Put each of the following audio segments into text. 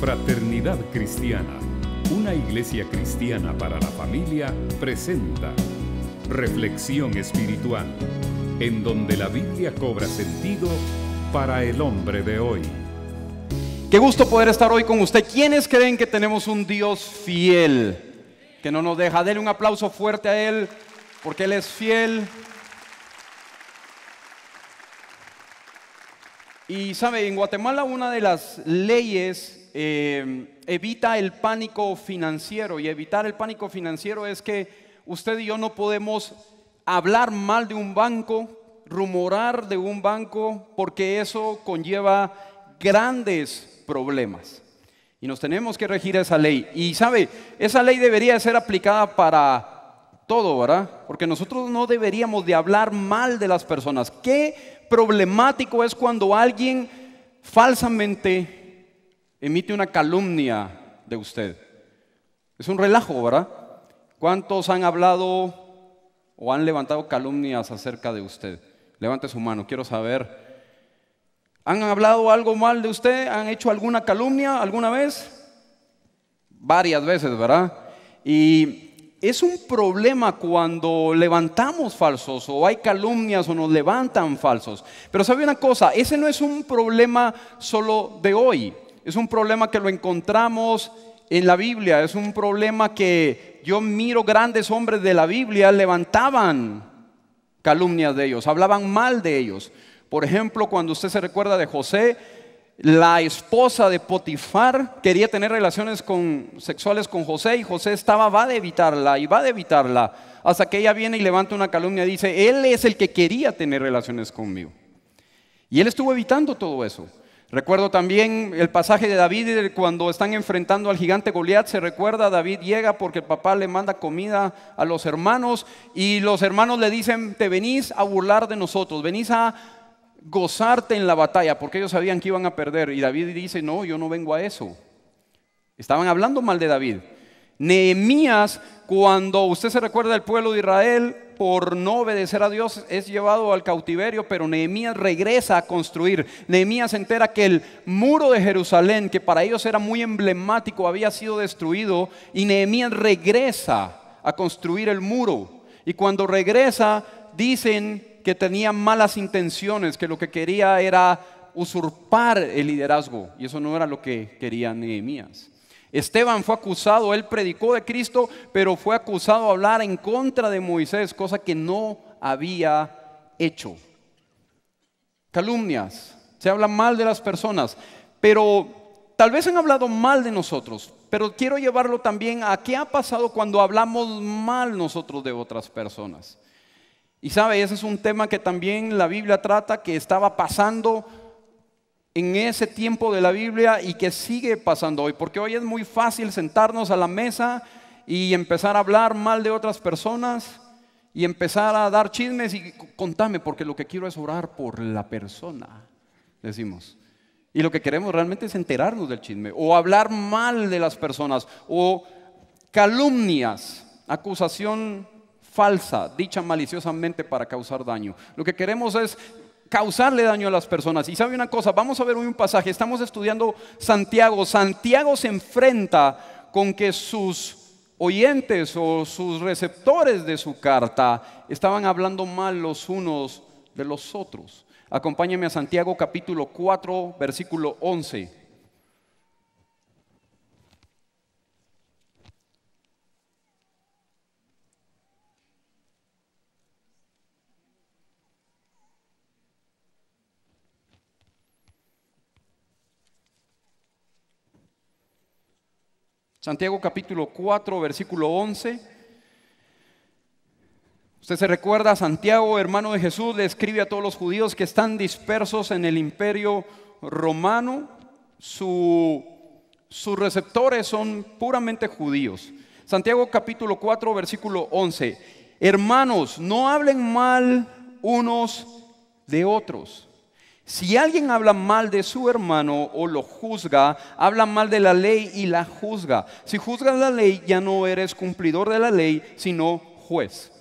Fraternidad Cristiana, una iglesia cristiana para la familia, presenta Reflexión Espiritual, en donde la Biblia cobra sentido para el hombre de hoy. Qué gusto poder estar hoy con usted. ¿Quiénes creen que tenemos un Dios fiel? Que no nos deja. Dele un aplauso fuerte a Él, porque Él es fiel. Y sabe, en Guatemala una de las leyes eh, evita el pánico financiero. Y evitar el pánico financiero es que usted y yo no podemos hablar mal de un banco, rumorar de un banco, porque eso conlleva grandes problemas. Y nos tenemos que regir esa ley. Y sabe, esa ley debería ser aplicada para todo, ¿verdad? Porque nosotros no deberíamos de hablar mal de las personas. Qué problemático es cuando alguien falsamente emite una calumnia de usted. Es un relajo, ¿verdad? ¿Cuántos han hablado o han levantado calumnias acerca de usted? Levante su mano, quiero saber. ¿Han hablado algo mal de usted? ¿Han hecho alguna calumnia alguna vez? Varias veces, ¿verdad? Y es un problema cuando levantamos falsos o hay calumnias o nos levantan falsos. Pero sabe una cosa, ese no es un problema solo de hoy, es un problema que lo encontramos en la Biblia, es un problema que yo miro grandes hombres de la Biblia levantaban calumnias de ellos, hablaban mal de ellos. Por ejemplo, cuando usted se recuerda de José, la esposa de Potifar quería tener relaciones sexuales con José y José estaba, va de evitarla y va de evitarla, hasta que ella viene y levanta una calumnia y dice, él es el que quería tener relaciones conmigo. Y él estuvo evitando todo eso. Recuerdo también el pasaje de David eh, cuando están enfrentando al gigante Goliat. Se recuerda, David llega porque el papá le manda comida a los hermanos y los hermanos le dicen: Te venís a burlar de nosotros, venís a gozarte en la batalla, porque ellos sabían que iban a perder. Y David dice: No, yo no vengo a eso. Estaban hablando mal de David. Nehemías, cuando usted se recuerda del pueblo de Israel, por no obedecer a Dios es llevado al cautiverio, pero Nehemías regresa a construir. Nehemías se entera que el muro de Jerusalén, que para ellos era muy emblemático, había sido destruido, y Nehemías regresa a construir el muro. Y cuando regresa, dicen que tenía malas intenciones, que lo que quería era usurpar el liderazgo, y eso no era lo que quería Nehemías. Esteban fue acusado, él predicó de Cristo, pero fue acusado de hablar en contra de Moisés, cosa que no había hecho. Calumnias, se habla mal de las personas, pero tal vez han hablado mal de nosotros, pero quiero llevarlo también a qué ha pasado cuando hablamos mal nosotros de otras personas. Y sabe, ese es un tema que también la Biblia trata, que estaba pasando en ese tiempo de la Biblia y que sigue pasando hoy, porque hoy es muy fácil sentarnos a la mesa y empezar a hablar mal de otras personas y empezar a dar chismes y contame, porque lo que quiero es orar por la persona, decimos. Y lo que queremos realmente es enterarnos del chisme o hablar mal de las personas o calumnias, acusación falsa, dicha maliciosamente para causar daño. Lo que queremos es causarle daño a las personas. Y sabe una cosa, vamos a ver hoy un pasaje, estamos estudiando Santiago. Santiago se enfrenta con que sus oyentes o sus receptores de su carta estaban hablando mal los unos de los otros. Acompáñame a Santiago capítulo 4, versículo 11. Santiago capítulo 4, versículo 11. Usted se recuerda, Santiago, hermano de Jesús, le escribe a todos los judíos que están dispersos en el imperio romano. sus receptores son puramente judíos. Santiago capítulo 4, versículo 11. Hermanos, no hablen mal unos de otros. Si alguien habla mal de su hermano o lo juzga, habla mal de la ley y la juzga. Si juzgas la ley, ya no eres cumplidor de la ley, sino juez.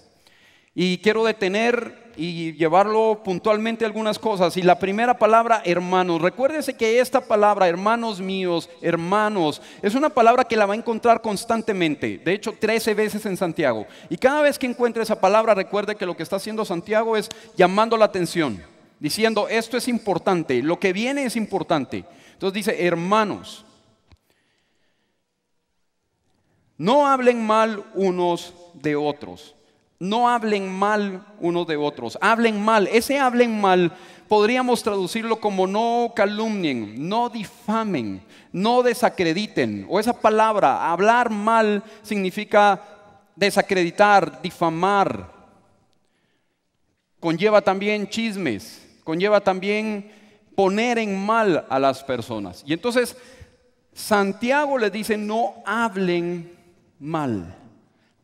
Y quiero detener y llevarlo puntualmente algunas cosas. Y la primera palabra, hermanos. Recuérdese que esta palabra, hermanos míos, hermanos, es una palabra que la va a encontrar constantemente. De hecho, 13 veces en Santiago. Y cada vez que encuentre esa palabra, recuerde que lo que está haciendo Santiago es llamando la atención diciendo, esto es importante, lo que viene es importante. Entonces dice, hermanos, no hablen mal unos de otros. No hablen mal unos de otros. Hablen mal. Ese hablen mal podríamos traducirlo como no calumnien, no difamen, no desacrediten. O esa palabra, hablar mal, significa desacreditar, difamar. Conlleva también chismes, conlleva también poner en mal a las personas. Y entonces Santiago le dice, no hablen mal,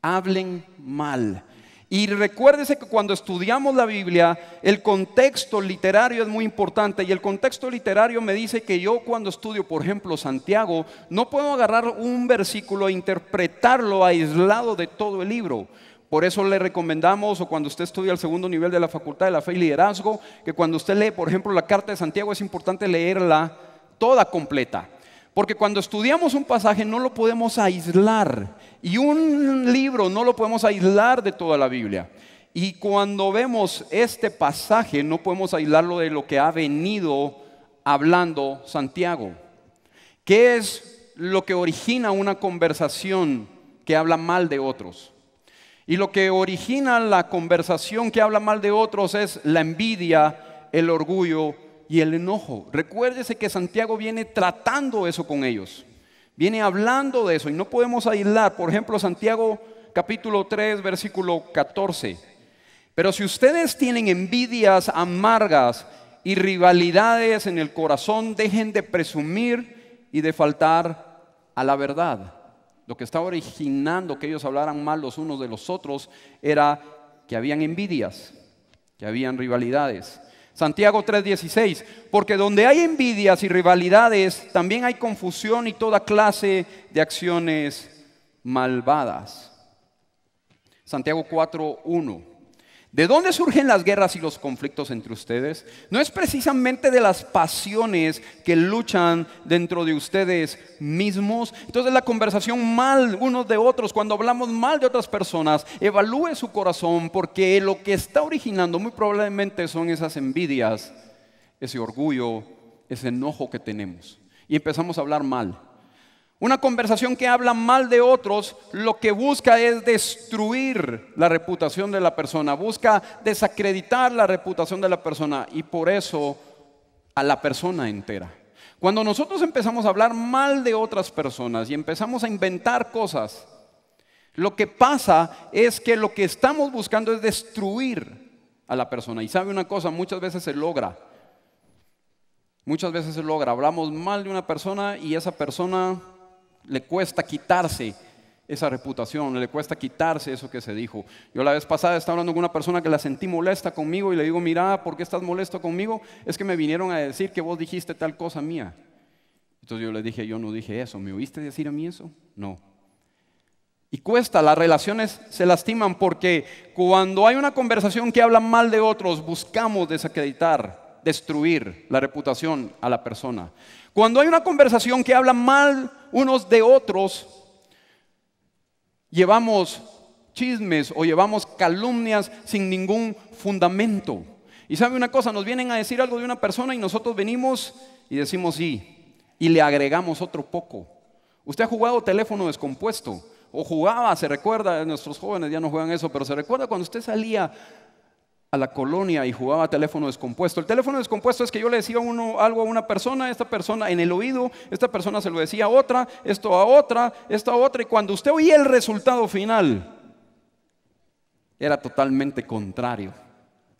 hablen mal. Y recuérdese que cuando estudiamos la Biblia, el contexto literario es muy importante. Y el contexto literario me dice que yo cuando estudio, por ejemplo, Santiago, no puedo agarrar un versículo e interpretarlo aislado de todo el libro. Por eso le recomendamos, o cuando usted estudia el segundo nivel de la Facultad de la Fe y Liderazgo, que cuando usted lee, por ejemplo, la Carta de Santiago, es importante leerla toda completa. Porque cuando estudiamos un pasaje no lo podemos aislar. Y un libro no lo podemos aislar de toda la Biblia. Y cuando vemos este pasaje no podemos aislarlo de lo que ha venido hablando Santiago. ¿Qué es lo que origina una conversación que habla mal de otros? Y lo que origina la conversación que habla mal de otros es la envidia, el orgullo y el enojo. Recuérdese que Santiago viene tratando eso con ellos. Viene hablando de eso y no podemos aislar. Por ejemplo, Santiago capítulo 3, versículo 14. Pero si ustedes tienen envidias amargas y rivalidades en el corazón, dejen de presumir y de faltar a la verdad. Lo que estaba originando que ellos hablaran mal los unos de los otros era que habían envidias, que habían rivalidades. Santiago 3:16, porque donde hay envidias y rivalidades, también hay confusión y toda clase de acciones malvadas. Santiago 4:1. ¿De dónde surgen las guerras y los conflictos entre ustedes? No es precisamente de las pasiones que luchan dentro de ustedes mismos. Entonces la conversación mal unos de otros, cuando hablamos mal de otras personas, evalúe su corazón porque lo que está originando muy probablemente son esas envidias, ese orgullo, ese enojo que tenemos. Y empezamos a hablar mal. Una conversación que habla mal de otros lo que busca es destruir la reputación de la persona, busca desacreditar la reputación de la persona y por eso a la persona entera. Cuando nosotros empezamos a hablar mal de otras personas y empezamos a inventar cosas, lo que pasa es que lo que estamos buscando es destruir a la persona. Y sabe una cosa, muchas veces se logra. Muchas veces se logra. Hablamos mal de una persona y esa persona le cuesta quitarse esa reputación, le cuesta quitarse eso que se dijo. Yo la vez pasada estaba hablando con una persona que la sentí molesta conmigo y le digo, mira, ¿por qué estás molesto conmigo? Es que me vinieron a decir que vos dijiste tal cosa mía. Entonces yo le dije, yo no dije eso, ¿me oíste decir a mí eso? No. Y cuesta, las relaciones se lastiman porque cuando hay una conversación que habla mal de otros, buscamos desacreditar, destruir la reputación a la persona. Cuando hay una conversación que habla mal unos de otros, llevamos chismes o llevamos calumnias sin ningún fundamento. Y sabe una cosa, nos vienen a decir algo de una persona y nosotros venimos y decimos sí, y le agregamos otro poco. Usted ha jugado teléfono descompuesto o jugaba, se recuerda, nuestros jóvenes ya no juegan eso, pero se recuerda cuando usted salía la colonia y jugaba teléfono descompuesto. El teléfono descompuesto es que yo le decía uno, algo a una persona, esta persona en el oído, esta persona se lo decía a otra, esto a otra, esto a otra, y cuando usted oía el resultado final, era totalmente contrario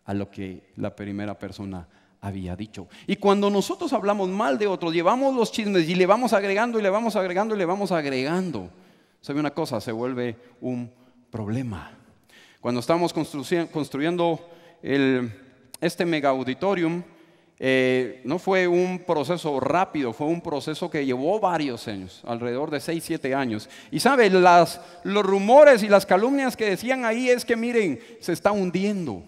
a lo que la primera persona había dicho. Y cuando nosotros hablamos mal de otros, llevamos los chismes y le vamos agregando y le vamos agregando y le vamos agregando. ¿Sabe una cosa? Se vuelve un problema. Cuando estamos construyendo este mega auditorium eh, no fue un proceso rápido, fue un proceso que llevó varios años, alrededor de 6, 7 años. Y sabe, los rumores y las calumnias que decían ahí es que miren, se está hundiendo.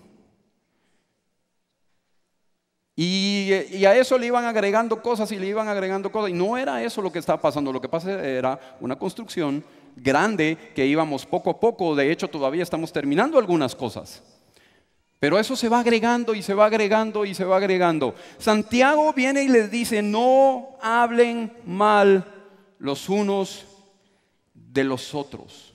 Y, a eso le iban agregando cosas y le iban agregando cosas. Y no era eso lo que estaba pasando. Lo que pasa era una construcción grande que íbamos poco a poco. De hecho, todavía estamos terminando algunas cosas. Pero eso se va agregando y se va agregando y se va agregando. Santiago viene y les dice, no hablen mal los unos de los otros.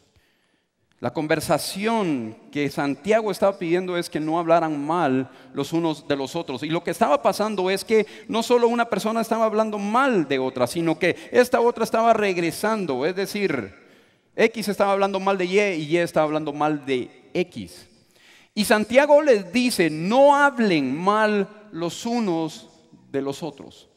La conversación que Santiago estaba pidiendo es que no hablaran mal los unos de los otros. Y lo que estaba pasando es que no solo una persona estaba hablando mal de otra, sino que esta otra estaba regresando. Es decir, X estaba hablando mal de Y y Y estaba hablando mal de X. Y Santiago les dice, no hablen mal los unos de los otros.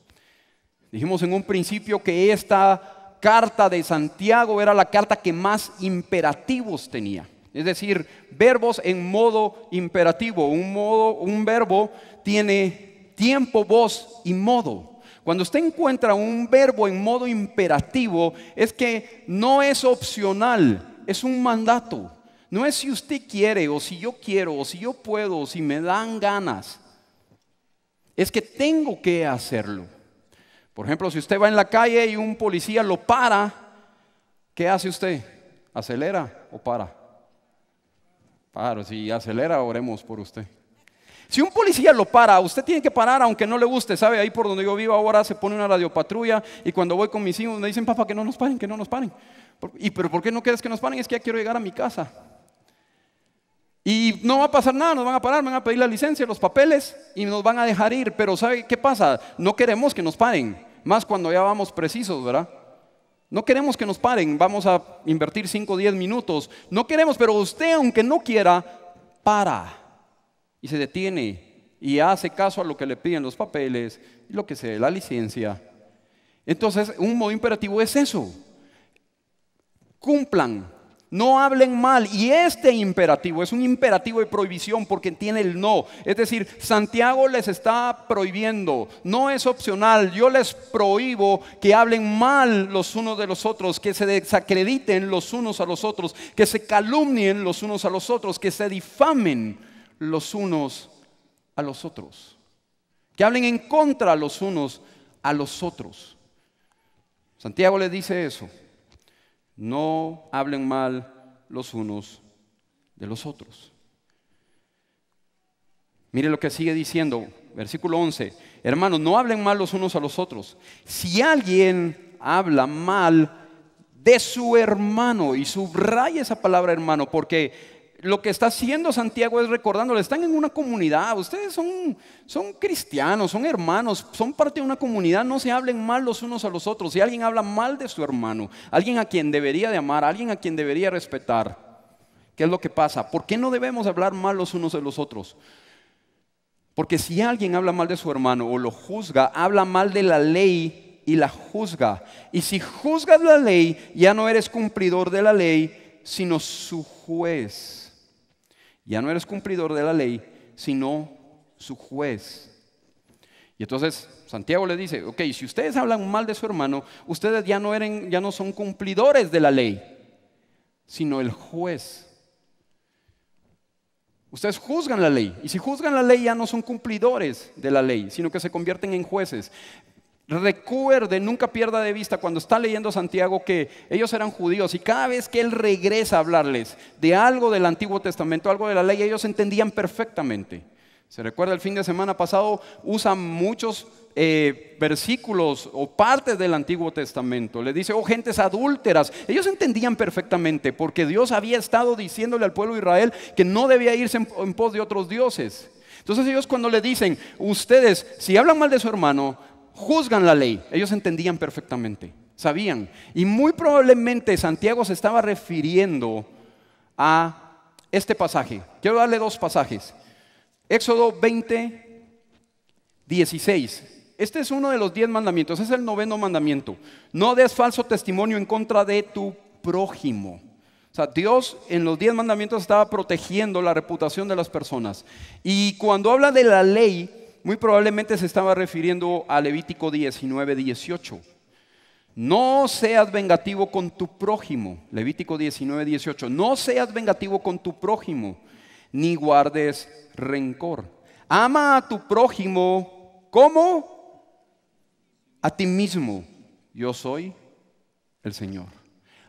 Dijimos en un principio que esta carta de Santiago era la carta que más imperativos tenía. Es decir, verbos en modo imperativo. Un, modo, un verbo tiene tiempo, voz y modo. Cuando usted encuentra un verbo en modo imperativo, es que no es opcional, es un mandato. No es si usted quiere o si yo quiero o si yo puedo o si me dan ganas. Es que tengo que hacerlo. Por ejemplo, si usted va en la calle y un policía lo para, ¿qué hace usted? ¿Acelera o para? Para, si acelera, oremos por usted. Si un policía lo para, usted tiene que parar aunque no le guste, ¿sabe? Ahí por donde yo vivo ahora se pone una radiopatrulla y cuando voy con mis hijos me dicen, papá, que no nos paren, que no nos paren. ¿Y pero por qué no quieres que nos paren? Es que ya quiero llegar a mi casa. Y no va a pasar nada, nos van a parar, van a pedir la licencia, los papeles y nos van a dejar ir. Pero ¿sabe qué pasa? No queremos que nos paren, más cuando ya vamos precisos, ¿verdad? No queremos que nos paren, vamos a invertir 5 o 10 minutos. No queremos, pero usted, aunque no quiera, para y se detiene y hace caso a lo que le piden los papeles y lo que sea, la licencia. Entonces, un modo imperativo es eso. Cumplan no hablen mal. Y este imperativo es un imperativo de prohibición porque tiene el no. Es decir, Santiago les está prohibiendo. No es opcional. Yo les prohíbo que hablen mal los unos de los otros, que se desacrediten los unos a los otros, que se calumnien los unos a los otros, que se difamen los unos a los otros. Que hablen en contra los unos a los otros. Santiago les dice eso no hablen mal los unos de los otros. Mire lo que sigue diciendo, versículo 11. Hermanos, no hablen mal los unos a los otros. Si alguien habla mal de su hermano, y subraya esa palabra hermano, porque lo que está haciendo Santiago es recordándole, están en una comunidad, ustedes son, son cristianos, son hermanos, son parte de una comunidad, no se hablen mal los unos a los otros. Si alguien habla mal de su hermano, alguien a quien debería de amar, alguien a quien debería respetar, ¿qué es lo que pasa? ¿Por qué no debemos hablar mal los unos de los otros? Porque si alguien habla mal de su hermano o lo juzga, habla mal de la ley y la juzga. Y si juzgas la ley, ya no eres cumplidor de la ley, sino su juez. Ya no eres cumplidor de la ley, sino su juez. Y entonces Santiago le dice, ok, si ustedes hablan mal de su hermano, ustedes ya no, ya no son cumplidores de la ley, sino el juez. Ustedes juzgan la ley, y si juzgan la ley ya no son cumplidores de la ley, sino que se convierten en jueces. Recuerde, nunca pierda de vista cuando está leyendo Santiago que ellos eran judíos y cada vez que él regresa a hablarles de algo del Antiguo Testamento, algo de la ley, ellos entendían perfectamente. Se recuerda el fin de semana pasado, usa muchos eh, versículos o partes del Antiguo Testamento. Le dice, oh gentes adúlteras. Ellos entendían perfectamente porque Dios había estado diciéndole al pueblo de Israel que no debía irse en pos de otros dioses. Entonces ellos cuando le dicen, ustedes, si hablan mal de su hermano, juzgan la ley. Ellos entendían perfectamente, sabían. Y muy probablemente Santiago se estaba refiriendo a este pasaje. Quiero darle dos pasajes. Éxodo 20, 16. Este es uno de los diez mandamientos, es el noveno mandamiento. No des falso testimonio en contra de tu prójimo. O sea, Dios en los diez mandamientos estaba protegiendo la reputación de las personas. Y cuando habla de la ley, muy probablemente se estaba refiriendo a Levítico 19, 18. No seas vengativo con tu prójimo, Levítico 19, 18. No seas vengativo con tu prójimo, ni guardes rencor. Ama a tu prójimo como a ti mismo. Yo soy el Señor.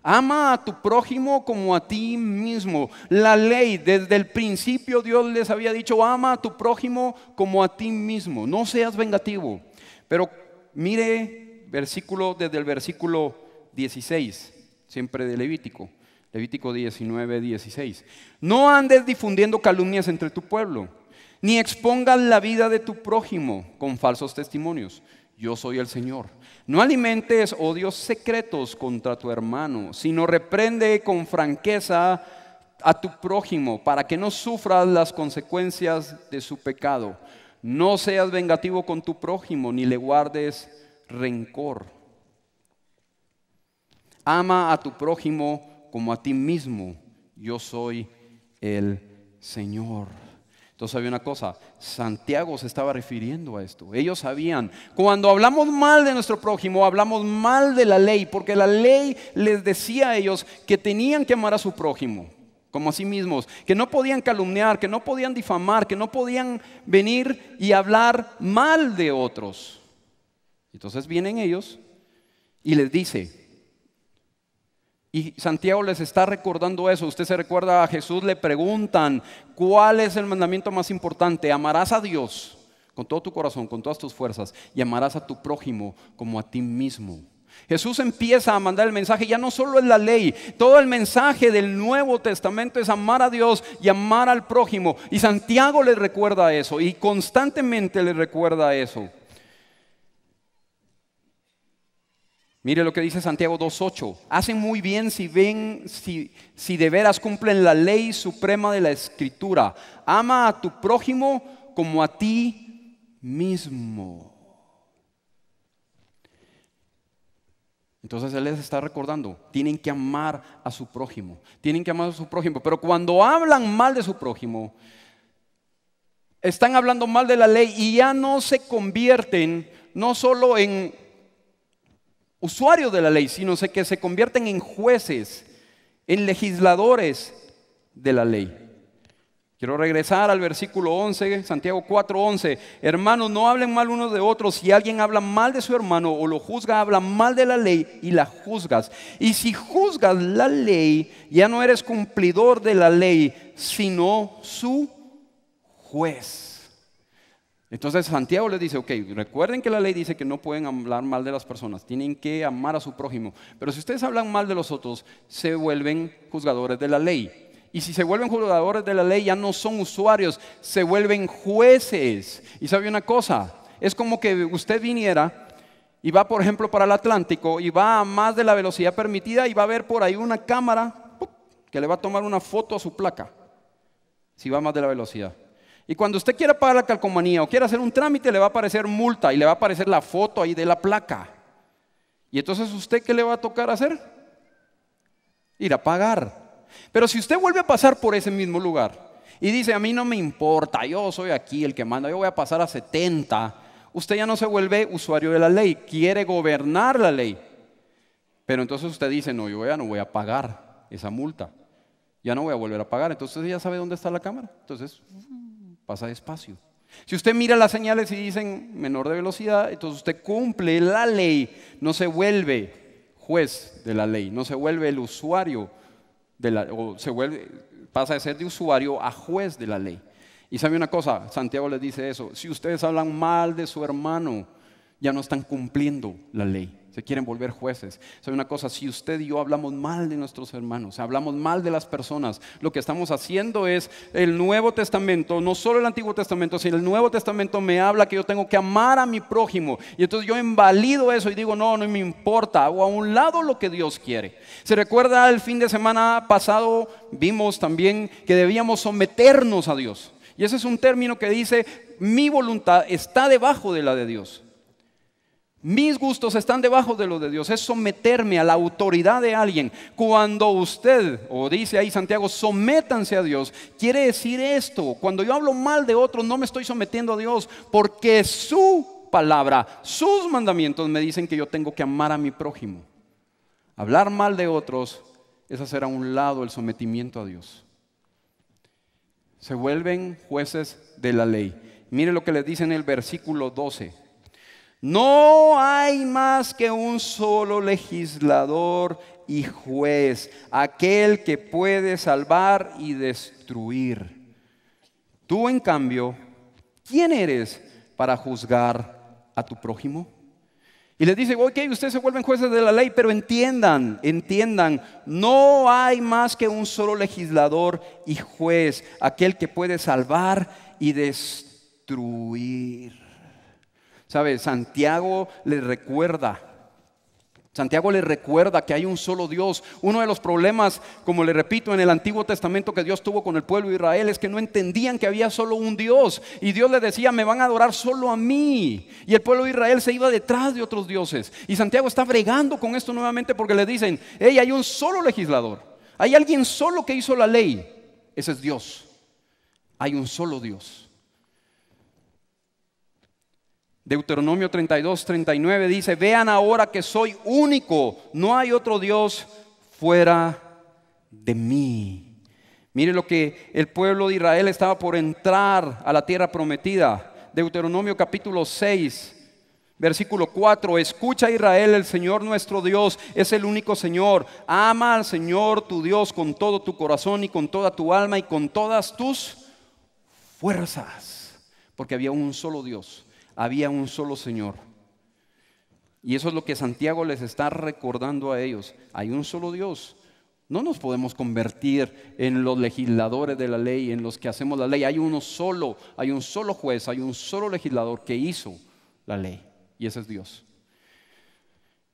Ama a tu prójimo como a ti mismo. La ley, desde el principio Dios les había dicho, ama a tu prójimo como a ti mismo. No seas vengativo. Pero mire versículo desde el versículo 16, siempre de Levítico. Levítico 19, 16. No andes difundiendo calumnias entre tu pueblo, ni expongas la vida de tu prójimo con falsos testimonios yo soy el Señor. No alimentes odios oh secretos contra tu hermano, sino reprende con franqueza a tu prójimo para que no sufras las consecuencias de su pecado. No seas vengativo con tu prójimo, ni le guardes rencor. Ama a tu prójimo como a ti mismo. Yo soy el Señor. Entonces había una cosa, Santiago se estaba refiriendo a esto. Ellos sabían, cuando hablamos mal de nuestro prójimo, hablamos mal de la ley, porque la ley les decía a ellos que tenían que amar a su prójimo, como a sí mismos, que no podían calumniar, que no podían difamar, que no podían venir y hablar mal de otros. Entonces vienen ellos y les dice, y Santiago les está recordando eso. Usted se recuerda a Jesús, le preguntan, ¿cuál es el mandamiento más importante? Amarás a Dios con todo tu corazón, con todas tus fuerzas, y amarás a tu prójimo como a ti mismo. Jesús empieza a mandar el mensaje, ya no solo es la ley, todo el mensaje del Nuevo Testamento es amar a Dios y amar al prójimo. Y Santiago le recuerda eso, y constantemente le recuerda eso. Mire lo que dice Santiago 2.8. Hacen muy bien si ven, si, si de veras cumplen la ley suprema de la escritura. Ama a tu prójimo como a ti mismo. Entonces Él les está recordando, tienen que amar a su prójimo, tienen que amar a su prójimo, pero cuando hablan mal de su prójimo, están hablando mal de la ley y ya no se convierten no solo en usuarios de la ley, sino que se convierten en jueces, en legisladores de la ley. Quiero regresar al versículo 11, Santiago 4:11. Hermanos, no hablen mal unos de otros. Si alguien habla mal de su hermano o lo juzga, habla mal de la ley y la juzgas. Y si juzgas la ley, ya no eres cumplidor de la ley, sino su juez. Entonces Santiago les dice, ok, recuerden que la ley dice que no pueden hablar mal de las personas, tienen que amar a su prójimo, pero si ustedes hablan mal de los otros, se vuelven juzgadores de la ley. Y si se vuelven juzgadores de la ley, ya no son usuarios, se vuelven jueces. Y sabe una cosa, es como que usted viniera y va, por ejemplo, para el Atlántico y va a más de la velocidad permitida y va a ver por ahí una cámara que le va a tomar una foto a su placa, si va a más de la velocidad. Y cuando usted quiera pagar la calcomanía o quiera hacer un trámite, le va a aparecer multa y le va a aparecer la foto ahí de la placa. Y entonces usted qué le va a tocar hacer? Ir a pagar. Pero si usted vuelve a pasar por ese mismo lugar y dice, a mí no me importa, yo soy aquí el que manda, yo voy a pasar a 70, usted ya no se vuelve usuario de la ley, quiere gobernar la ley. Pero entonces usted dice, no, yo ya no voy a pagar esa multa, ya no voy a volver a pagar, entonces ya sabe dónde está la cámara. Entonces, pasa despacio. Si usted mira las señales y dicen menor de velocidad, entonces usted cumple la ley, no se vuelve juez de la ley, no se vuelve el usuario de la, o se vuelve, pasa de ser de usuario a juez de la ley. Y sabe una cosa, Santiago les dice eso, si ustedes hablan mal de su hermano, ya no están cumpliendo la ley se quieren volver jueces. Soy una cosa, si usted y yo hablamos mal de nuestros hermanos, hablamos mal de las personas, lo que estamos haciendo es el Nuevo Testamento, no solo el Antiguo Testamento, sino el Nuevo Testamento me habla que yo tengo que amar a mi prójimo. Y entonces yo invalido eso y digo, no, no me importa, hago a un lado lo que Dios quiere. ¿Se recuerda el fin de semana pasado? Vimos también que debíamos someternos a Dios. Y ese es un término que dice, mi voluntad está debajo de la de Dios. Mis gustos están debajo de los de Dios. Es someterme a la autoridad de alguien. Cuando usted, o dice ahí Santiago, sométanse a Dios, quiere decir esto. Cuando yo hablo mal de otros, no me estoy sometiendo a Dios, porque su palabra, sus mandamientos me dicen que yo tengo que amar a mi prójimo. Hablar mal de otros es hacer a un lado el sometimiento a Dios. Se vuelven jueces de la ley. Mire lo que les dice en el versículo 12. No hay más que un solo legislador y juez, aquel que puede salvar y destruir. Tú, en cambio, ¿quién eres para juzgar a tu prójimo? Y les dice, ok, ustedes se vuelven jueces de la ley, pero entiendan, entiendan, no hay más que un solo legislador y juez, aquel que puede salvar y destruir. ¿Sabe? Santiago le recuerda. Santiago le recuerda que hay un solo Dios. Uno de los problemas, como le repito, en el Antiguo Testamento que Dios tuvo con el pueblo de Israel es que no entendían que había solo un Dios. Y Dios le decía, me van a adorar solo a mí. Y el pueblo de Israel se iba detrás de otros dioses. Y Santiago está bregando con esto nuevamente porque le dicen, hey, hay un solo legislador. Hay alguien solo que hizo la ley. Ese es Dios. Hay un solo Dios. Deuteronomio 32, 39 dice, vean ahora que soy único, no hay otro Dios fuera de mí. Mire lo que el pueblo de Israel estaba por entrar a la tierra prometida. Deuteronomio capítulo 6, versículo 4. Escucha Israel, el Señor nuestro Dios es el único Señor. Ama al Señor tu Dios con todo tu corazón y con toda tu alma y con todas tus fuerzas. Porque había un solo Dios había un solo Señor. Y eso es lo que Santiago les está recordando a ellos. Hay un solo Dios. No nos podemos convertir en los legisladores de la ley, en los que hacemos la ley. Hay uno solo, hay un solo juez, hay un solo legislador que hizo la ley. Y ese es Dios.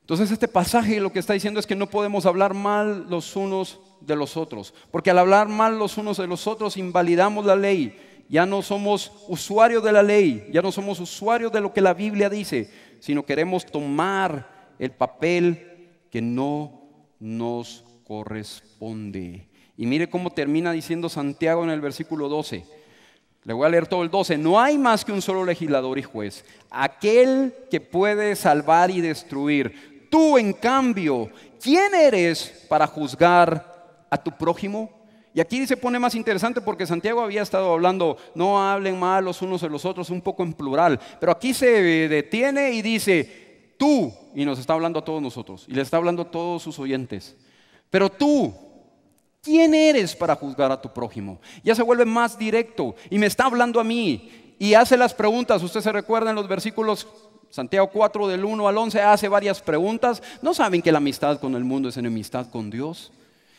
Entonces este pasaje lo que está diciendo es que no podemos hablar mal los unos de los otros. Porque al hablar mal los unos de los otros invalidamos la ley ya no somos usuarios de la ley, ya no somos usuarios de lo que la Biblia dice, sino queremos tomar el papel que no nos corresponde. Y mire cómo termina diciendo Santiago en el versículo 12. Le voy a leer todo el 12. No hay más que un solo legislador y juez, aquel que puede salvar y destruir. Tú, en cambio, ¿quién eres para juzgar a tu prójimo? Y aquí se pone más interesante porque Santiago había estado hablando, no hablen mal los unos de los otros, un poco en plural. Pero aquí se eh, detiene y dice, tú, y nos está hablando a todos nosotros, y le está hablando a todos sus oyentes. Pero tú, ¿quién eres para juzgar a tu prójimo? Ya se vuelve más directo y me está hablando a mí y hace las preguntas. Usted se recuerda en los versículos Santiago 4 del 1 al 11 hace varias preguntas. ¿No saben que la amistad con el mundo es enemistad con Dios?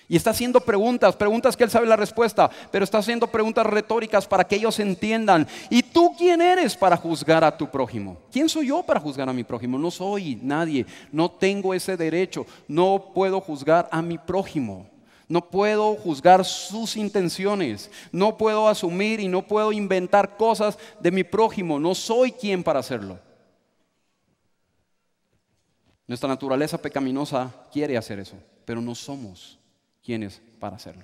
Y está haciendo preguntas, preguntas que él sabe la respuesta, pero está haciendo preguntas retóricas para que ellos entiendan. ¿Y tú quién eres para juzgar a tu prójimo? ¿Quién soy yo para juzgar a mi prójimo? No soy nadie, no tengo ese derecho, no puedo juzgar a mi prójimo. No puedo juzgar sus intenciones, no puedo asumir y no puedo inventar cosas de mi prójimo, no soy quien para hacerlo. Nuestra naturaleza pecaminosa quiere hacer eso, pero no somos quién es para hacerlo.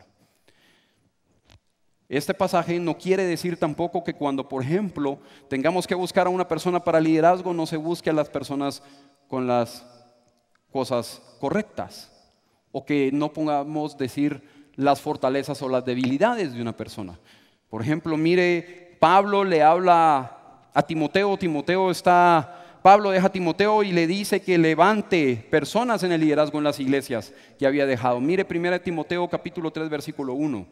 Este pasaje no quiere decir tampoco que cuando, por ejemplo, tengamos que buscar a una persona para liderazgo, no se busque a las personas con las cosas correctas. O que no pongamos decir las fortalezas o las debilidades de una persona. Por ejemplo, mire, Pablo le habla a Timoteo, Timoteo está Pablo deja a Timoteo y le dice que levante personas en el liderazgo en las iglesias que había dejado. Mire 1 Timoteo capítulo 3 versículo 1.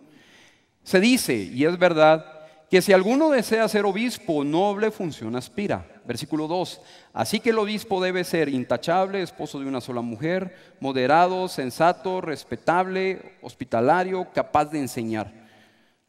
Se dice, y es verdad, que si alguno desea ser obispo, noble función aspira. Versículo 2. Así que el obispo debe ser intachable, esposo de una sola mujer, moderado, sensato, respetable, hospitalario, capaz de enseñar.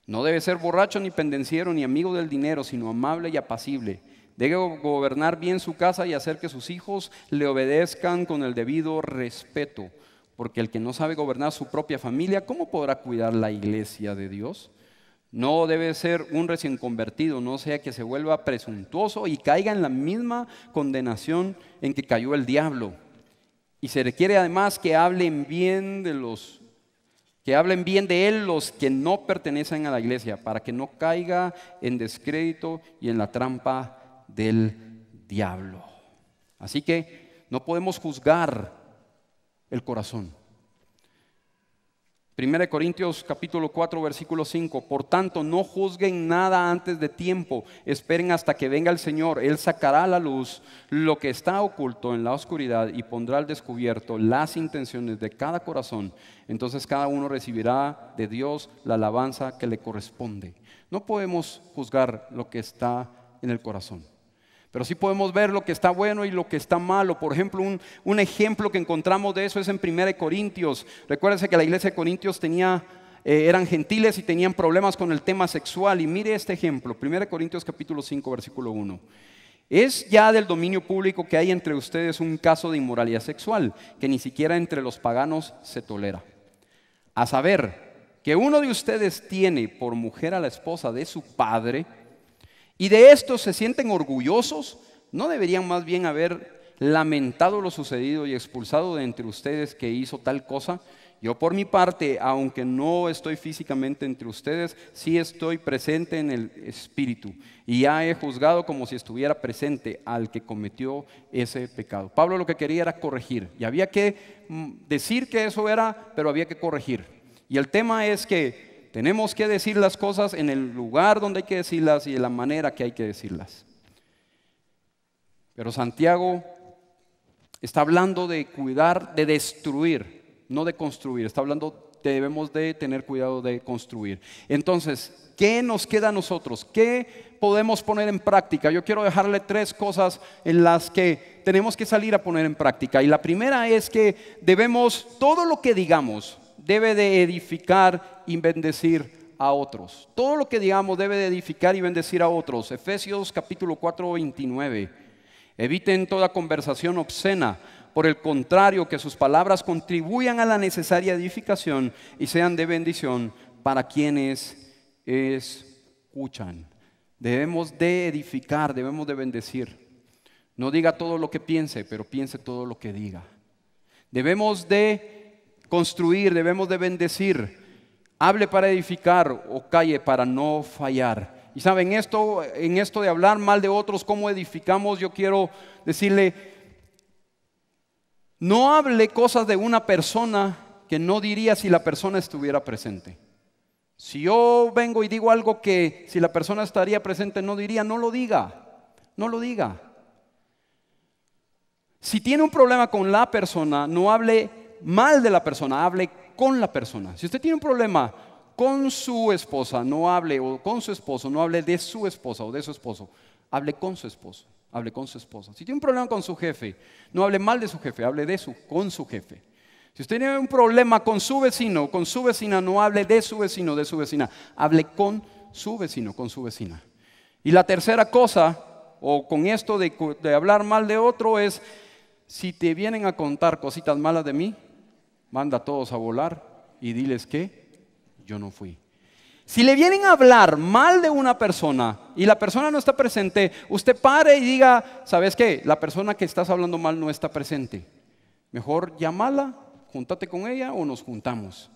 No debe ser borracho ni pendenciero ni amigo del dinero, sino amable y apacible Debe gobernar bien su casa y hacer que sus hijos le obedezcan con el debido respeto, porque el que no sabe gobernar su propia familia, ¿cómo podrá cuidar la iglesia de Dios? No debe ser un recién convertido, no sea que se vuelva presuntuoso y caiga en la misma condenación en que cayó el diablo. Y se requiere además que hablen bien de los que hablen bien de él los que no pertenecen a la iglesia, para que no caiga en descrédito y en la trampa del diablo. Así que no podemos juzgar el corazón. 1 Corintios capítulo 4 versículo 5. Por tanto, no juzguen nada antes de tiempo. Esperen hasta que venga el Señor. Él sacará a la luz lo que está oculto en la oscuridad y pondrá al descubierto las intenciones de cada corazón. Entonces cada uno recibirá de Dios la alabanza que le corresponde. No podemos juzgar lo que está en el corazón. Pero sí podemos ver lo que está bueno y lo que está malo. Por ejemplo, un, ejemplo que encontramos de eso es en 1 Corintios. Recuérdense que la iglesia de Corintios tenía, eh, eran gentiles y tenían problemas con el tema sexual. Y mire este ejemplo, 1 Corintios capítulo 5, versículo 1. Es ya del dominio público que hay entre ustedes un caso de inmoralidad sexual que ni siquiera entre los paganos se tolera. A saber, que uno de ustedes tiene por mujer a la esposa de su padre, y de esto se sienten orgullosos, ¿no deberían más bien haber lamentado lo sucedido y expulsado de entre ustedes que hizo tal cosa? Yo por mi parte, aunque no estoy físicamente entre ustedes, sí estoy presente en el espíritu y ya he juzgado como si estuviera presente al que cometió ese pecado. Pablo lo que quería era corregir y había que mm, decir que eso era, pero había que corregir. Y el tema es que tenemos que decir las cosas en el lugar donde hay que decirlas y en la manera que hay que decirlas. Pero Santiago está hablando de cuidar, de destruir, no de construir. Está hablando, debemos de tener cuidado de construir. Entonces, ¿qué nos queda a nosotros? ¿Qué podemos poner en práctica? Yo quiero dejarle tres cosas en las que tenemos que salir a poner en práctica. Y la primera es que debemos, todo lo que digamos, debe de edificar y bendecir a otros. Todo lo que digamos debe de edificar y bendecir a otros. Efesios capítulo 4, 29. Eviten toda conversación obscena. Por el contrario, que sus palabras contribuyan a la necesaria edificación y sean de bendición para quienes escuchan. Debemos de edificar, debemos de bendecir. No diga todo lo que piense, pero piense todo lo que diga. Debemos de construir, debemos de bendecir hable para edificar o calle para no fallar. Y saben, esto, en esto de hablar mal de otros, cómo edificamos, yo quiero decirle, no hable cosas de una persona que no diría si la persona estuviera presente. Si yo vengo y digo algo que si la persona estaría presente no diría, no lo diga, no lo diga. Si tiene un problema con la persona, no hable mal de la persona, hable con la persona. Si usted tiene un problema con su esposa, no hable, o con su esposo, no hable de su esposa o de su esposo, hable con su esposo, hable con su esposa. Si tiene un problema con su jefe, no hable mal de su jefe, hable de su, con su jefe. Si usted tiene un problema con su vecino, con su vecina, no hable de su vecino, de su vecina, hable con su vecino, con su vecina. Y la tercera cosa, o con esto de, de hablar mal de otro, es si te vienen a contar cositas malas de mí, manda a todos a volar y diles que yo no fui. Si le vienen a hablar mal de una persona y la persona no está presente, usted pare y diga, ¿sabes qué? La persona que estás hablando mal no está presente. Mejor llámala, júntate con ella o nos juntamos.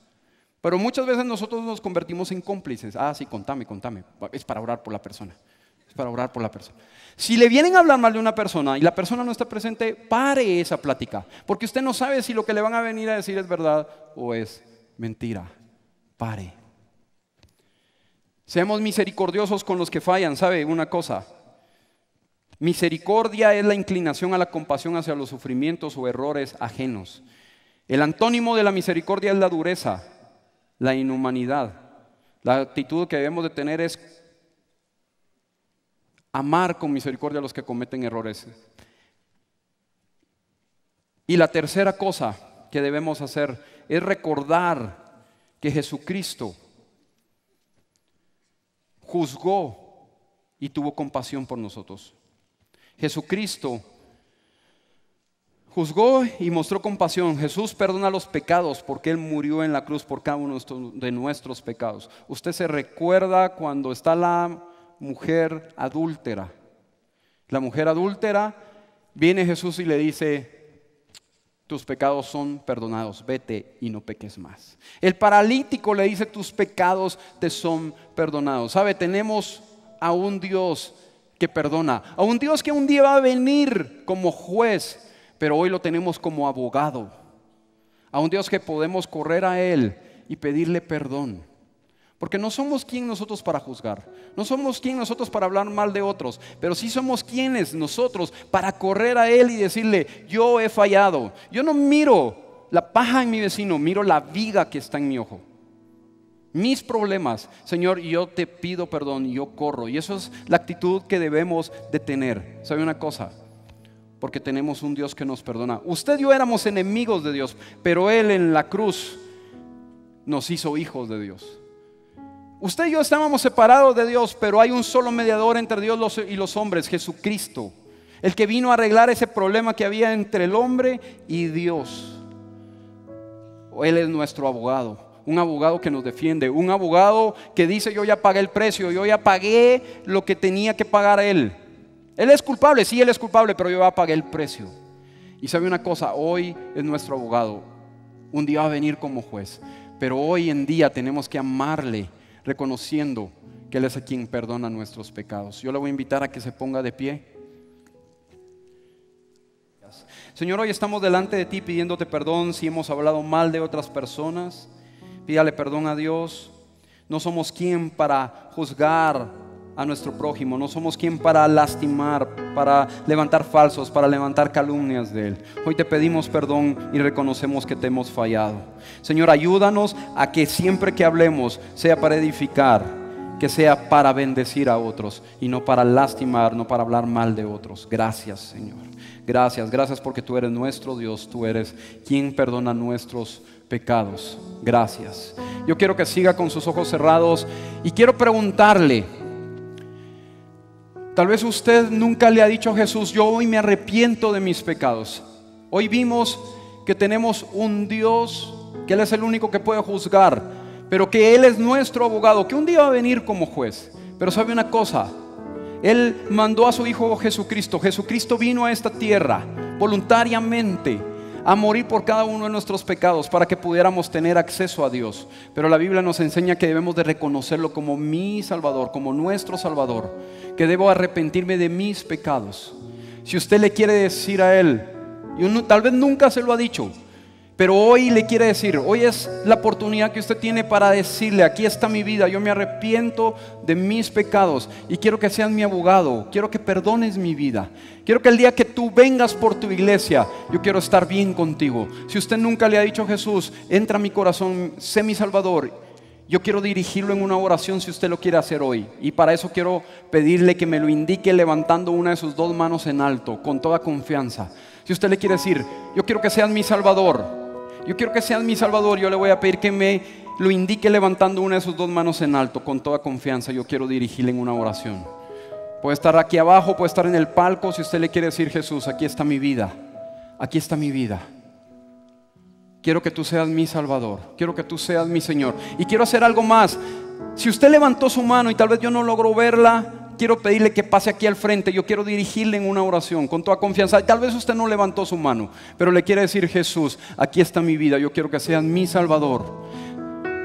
Pero muchas veces nosotros nos convertimos en cómplices. Ah, sí, contame, contame. Es para orar por la persona para orar por la persona. Si le vienen a hablar mal de una persona y la persona no está presente, pare esa plática. Porque usted no sabe si lo que le van a venir a decir es verdad o es mentira. Pare. Seamos misericordiosos con los que fallan. ¿Sabe una cosa? Misericordia es la inclinación a la compasión hacia los sufrimientos o errores ajenos. El antónimo de la misericordia es la dureza, la inhumanidad. La actitud que debemos de tener es amar con misericordia a los que cometen errores. Y la tercera cosa que debemos hacer es recordar que Jesucristo juzgó y tuvo compasión por nosotros. Jesucristo juzgó y mostró compasión. Jesús perdona los pecados porque Él murió en la cruz por cada uno de nuestros pecados. Usted se recuerda cuando está la mujer adúltera. La mujer adúltera viene Jesús y le dice, tus pecados son perdonados, vete y no peques más. El paralítico le dice, tus pecados te son perdonados. ¿Sabe? Tenemos a un Dios que perdona, a un Dios que un día va a venir como juez, pero hoy lo tenemos como abogado, a un Dios que podemos correr a Él y pedirle perdón. Porque no somos quien nosotros para juzgar, no somos quien nosotros para hablar mal de otros, pero sí somos quienes nosotros para correr a Él y decirle, yo he fallado. Yo no miro la paja en mi vecino, miro la viga que está en mi ojo. Mis problemas, Señor, yo te pido perdón, yo corro. Y eso es la actitud que debemos de tener. ¿Sabe una cosa? Porque tenemos un Dios que nos perdona. Usted y yo éramos enemigos de Dios, pero Él en la cruz nos hizo hijos de Dios. Usted y yo estábamos separados de Dios, pero hay un solo mediador entre Dios y los hombres, Jesucristo, el que vino a arreglar ese problema que había entre el hombre y Dios. Él es nuestro abogado, un abogado que nos defiende, un abogado que dice yo ya pagué el precio, yo ya pagué lo que tenía que pagar Él. Él es culpable, sí, Él es culpable, pero yo ya pagué el precio. Y sabe una cosa, hoy es nuestro abogado, un día va a venir como juez, pero hoy en día tenemos que amarle reconociendo que Él es a quien perdona nuestros pecados. Yo le voy a invitar a que se ponga de pie. Señor, hoy estamos delante de ti pidiéndote perdón si hemos hablado mal de otras personas. Pídale perdón a Dios. No somos quien para juzgar a nuestro prójimo. No somos quien para lastimar, para levantar falsos, para levantar calumnias de Él. Hoy te pedimos perdón y reconocemos que te hemos fallado. Señor, ayúdanos a que siempre que hablemos sea para edificar, que sea para bendecir a otros y no para lastimar, no para hablar mal de otros. Gracias, Señor. Gracias, gracias porque tú eres nuestro Dios, tú eres quien perdona nuestros pecados. Gracias. Yo quiero que siga con sus ojos cerrados y quiero preguntarle, Tal vez usted nunca le ha dicho a Jesús, yo hoy me arrepiento de mis pecados. Hoy vimos que tenemos un Dios, que Él es el único que puede juzgar, pero que Él es nuestro abogado, que un día va a venir como juez. Pero sabe una cosa, Él mandó a su Hijo Jesucristo. Jesucristo vino a esta tierra voluntariamente a morir por cada uno de nuestros pecados para que pudiéramos tener acceso a Dios. Pero la Biblia nos enseña que debemos de reconocerlo como mi Salvador, como nuestro Salvador, que debo arrepentirme de mis pecados. Si usted le quiere decir a Él, y tal vez nunca se lo ha dicho, pero hoy le quiere decir, hoy es la oportunidad que usted tiene para decirle, aquí está mi vida, yo me arrepiento de mis pecados y quiero que seas mi abogado, quiero que perdones mi vida. Quiero que el día que tú vengas por tu iglesia, yo quiero estar bien contigo. Si usted nunca le ha dicho a Jesús, entra a mi corazón, sé mi Salvador, yo quiero dirigirlo en una oración si usted lo quiere hacer hoy. Y para eso quiero pedirle que me lo indique levantando una de sus dos manos en alto, con toda confianza. Si usted le quiere decir, yo quiero que seas mi Salvador, yo quiero que seas mi Salvador. Yo le voy a pedir que me lo indique levantando una de sus dos manos en alto, con toda confianza. Yo quiero dirigirle en una oración. Puede estar aquí abajo, puede estar en el palco. Si usted le quiere decir, Jesús, aquí está mi vida. Aquí está mi vida. Quiero que tú seas mi Salvador. Quiero que tú seas mi Señor. Y quiero hacer algo más. Si usted levantó su mano y tal vez yo no logro verla, quiero pedirle que pase aquí al frente. Yo quiero dirigirle en una oración con toda confianza. Tal vez usted no levantó su mano, pero le quiere decir, Jesús, aquí está mi vida. Yo quiero que seas mi Salvador.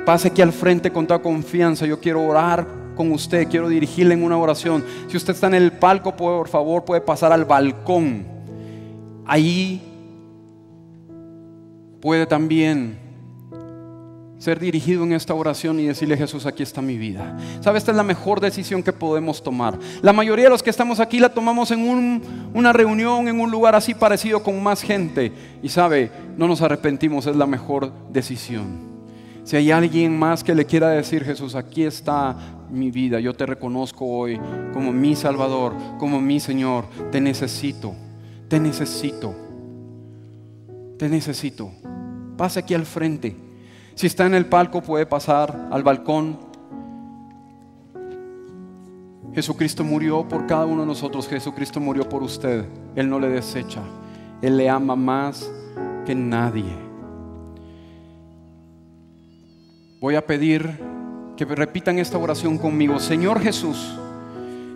Pase aquí al frente con toda confianza. Yo quiero orar con usted. Quiero dirigirle en una oración. Si usted está en el palco, por favor, puede pasar al balcón. Ahí puede también ser dirigido en esta oración y decirle, Jesús, aquí está mi vida. ¿Sabe? Esta es la mejor decisión que podemos tomar. La mayoría de los que estamos aquí la tomamos en un, una reunión, en un lugar así parecido con más gente. Y sabe, no nos arrepentimos, es la mejor decisión. Si hay alguien más que le quiera decir, Jesús, aquí está mi vida, yo te reconozco hoy como mi Salvador, como mi Señor, te necesito, te necesito, te necesito. Pase aquí al frente. Si está en el palco puede pasar al balcón. Jesucristo murió por cada uno de nosotros. Jesucristo murió por usted. Él no le desecha. Él le ama más que nadie. Voy a pedir que repitan esta oración conmigo. Señor Jesús,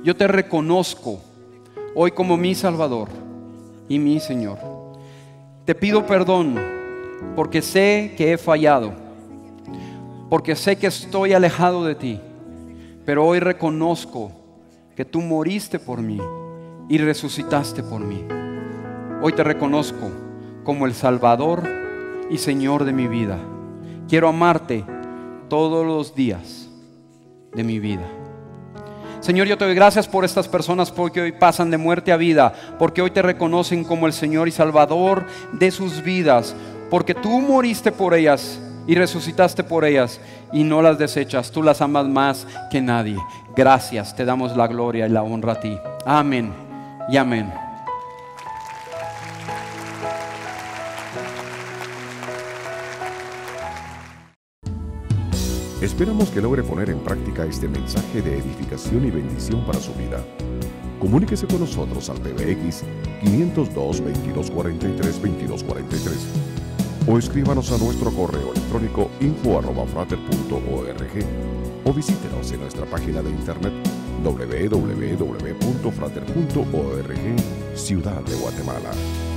yo te reconozco hoy como mi Salvador y mi Señor. Te pido perdón porque sé que he fallado porque sé que estoy alejado de ti, pero hoy reconozco que tú moriste por mí y resucitaste por mí. Hoy te reconozco como el Salvador y Señor de mi vida. Quiero amarte todos los días de mi vida. Señor, yo te doy gracias por estas personas porque hoy pasan de muerte a vida, porque hoy te reconocen como el Señor y Salvador de sus vidas, porque tú moriste por ellas y resucitaste por ellas y no las desechas. Tú las amas más que nadie. Gracias, te damos la gloria y la honra a ti. Amén y amén. Esperamos que logre poner en práctica este mensaje de edificación y bendición para su vida. Comuníquese con nosotros al PBX 502 2243 2243 o escríbanos a nuestro correo electrónico info.frater.org o visítenos en nuestra página de internet www.frater.org, Ciudad de Guatemala.